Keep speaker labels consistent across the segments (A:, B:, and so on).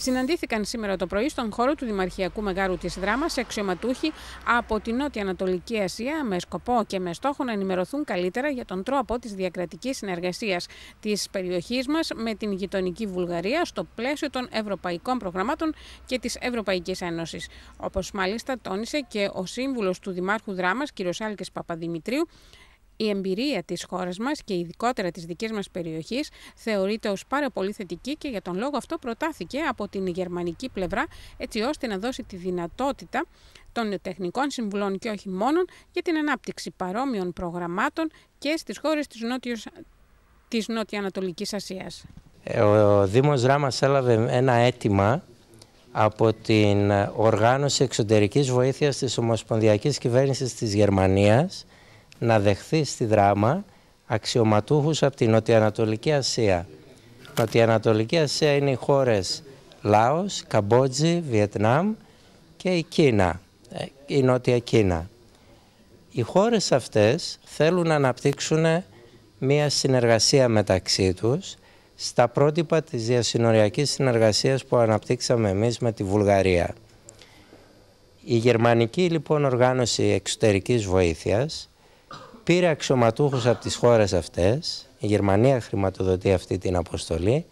A: Συναντήθηκαν σήμερα το πρωί στον χώρο του Δημαρχιακού Μεγάρου της Δράμας αξιωματούχοι από την Νότια Ανατολική Ασία με σκοπό και με στόχο να ενημερωθούν καλύτερα για τον τρόπο της διακρατικής συνεργασίας της περιοχής μας με την γειτονική Βουλγαρία στο πλαίσιο των ευρωπαϊκών προγραμμάτων και της Ευρωπαϊκής Ένωσης. Όπως μάλιστα τόνισε και ο σύμβουλος του Δημάρχου Δράμας, κ. Άλκε Παπαδημητρίου, η εμπειρία της χώρας μας και ειδικότερα της δικής μας περιοχής θεωρείται ως πάρα πολύ θετική και για τον λόγο αυτό προτάθηκε από την γερμανική πλευρά έτσι ώστε να δώσει τη δυνατότητα των τεχνικών συμβουλών και όχι μόνον για την ανάπτυξη παρόμοιων προγραμμάτων και στις χώρες της, νότιος, της Νότια-Ανατολικής Ασίας.
B: Ε, ο Δήμος Ράμας έλαβε ένα αίτημα από την Οργάνωση Εξωτερικής Βοήθειας της Ομοσπονδιακής Κυβέρνησης της Γερμανίας να δεχθεί στη δράμα αξιωματούχους από την Νοτιοανατολική Ασία. Νοτιοανατολική Ασία είναι οι χώρες Λάος, Καμπότζη, Βιετνάμ και η Κίνα, ε, η Νότια Κίνα. Οι χώρες αυτές θέλουν να αναπτύξουν μία συνεργασία μεταξύ τους στα πρότυπα της διασυνοριακής συνεργασίας που αναπτύξαμε εμείς με τη Βουλγαρία. Η γερμανική λοιπόν οργάνωση εξωτερικής βοήθειας πήρε αξιωματούχους από τις χώρες αυτές, η Γερμανία χρηματοδοτεί αυτή την αποστολή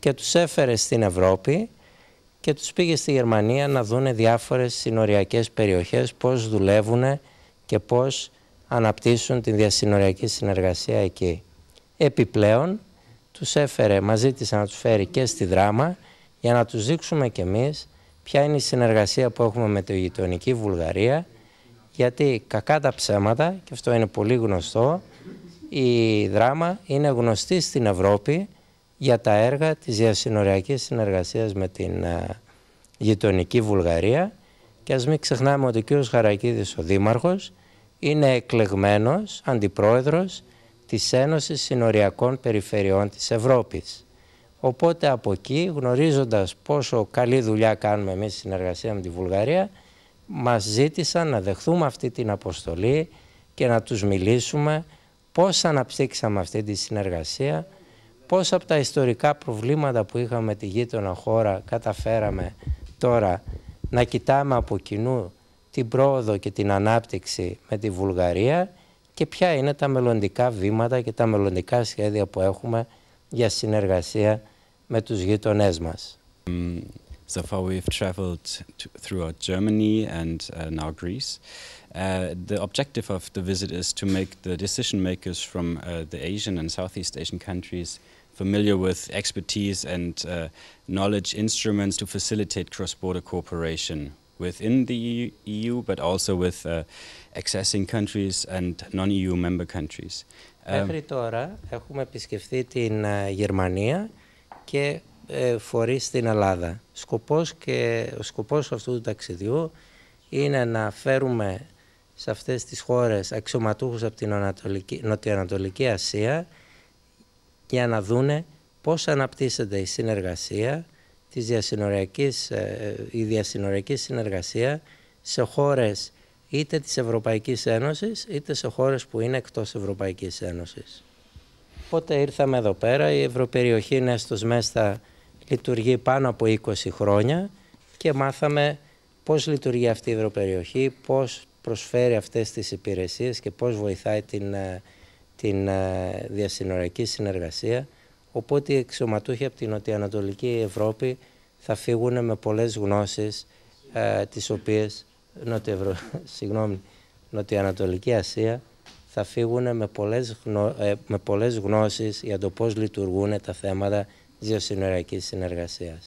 B: και τους έφερε στην Ευρώπη και τους πήγε στη Γερμανία να δούνε διάφορες συνοριακές περιοχές πώς δουλεύουν και πώς αναπτύσσουν την διασυνοριακή συνεργασία εκεί. Επιπλέον, τους έφερε μαζί της να τους φέρει και στη δράμα για να τους δείξουμε κι εμείς ποια είναι η συνεργασία που έχουμε με τη γειτονική Βουλγαρία γιατί κακά τα ψέματα, και αυτό είναι πολύ γνωστό, η δράμα είναι γνωστή στην Ευρώπη για τα έργα της διασυνοριακής συνεργασίας με την ε, γειτονική Βουλγαρία και ας μην ξεχνάμε ότι ο κ. Χαρακίδης ο Δήμαρχος είναι εκλεγμένος αντιπρόεδρος της Ένωσης Συνοριακών Περιφερειών της Ευρώπης. Οπότε από εκεί γνωρίζοντας πόσο καλή δουλειά κάνουμε εμείς συνεργασία με τη Βουλγαρία μας ζήτησαν να δεχθούμε αυτή την αποστολή και να τους μιλήσουμε πώς αναπτύξαμε αυτή τη συνεργασία, πώς από τα ιστορικά προβλήματα που είχαμε τη γείτονα χώρα καταφέραμε τώρα να κοιτάμε από κοινού την πρόοδο και την ανάπτυξη με τη Βουλγαρία και ποια είναι τα μελλοντικά βήματα και τα μελλοντικά σχέδια που έχουμε για συνεργασία με τους γείτονές μας. So far, we've traveled throughout Germany and uh, now Greece. Uh, the objective of the visit is to make the decision makers from uh, the Asian and Southeast Asian countries familiar with expertise and uh, knowledge instruments to facilitate cross border cooperation within the EU, but also with uh, accessing countries and non-EU member countries. Um, Μέχρι τώρα έχουμε επισκεφθεί την uh, Γερμανία και Ε, φορείς στην Ελλάδα. Σκοπός και, ο σκοπός αυτού του ταξιδιού είναι να φέρουμε σε αυτές τις χώρες αξιωματούχους από την Ανατολική, Νοτιοανατολική Ασία για να δούνε πώς αναπτύσσεται η συνεργασία, της διασυνοριακής, ε, ε, η διασυνοριακή συνεργασία σε χώρες είτε της Ευρωπαϊκής Ένωσης είτε σε χώρες που είναι εκτός Ευρωπαϊκής Ένωσης. Οπότε ήρθαμε εδώ πέρα, η Ευρωπεριοχή είναι στο λειτουργεί πάνω από 20 χρόνια και μάθαμε πώς λειτουργεί αυτή η ευρωπεριοχή, πώς προσφέρει αυτές τις υπηρεσίες και πώς βοηθάει την, ε, την ε, διασυνοριακή συνεργασία. Οπότε οι εξωματούχοι από την Νοτιοανατολική Ευρώπη θα φύγουν με πολλές γνώσεις ε, τις οποίες νοτιευρω... συγγνώμη, Νοτιοανατολική Ασία θα φύγουν με με γνώσεις για το πώς λειτουργούν τα θέματα Dios, era que se gracias.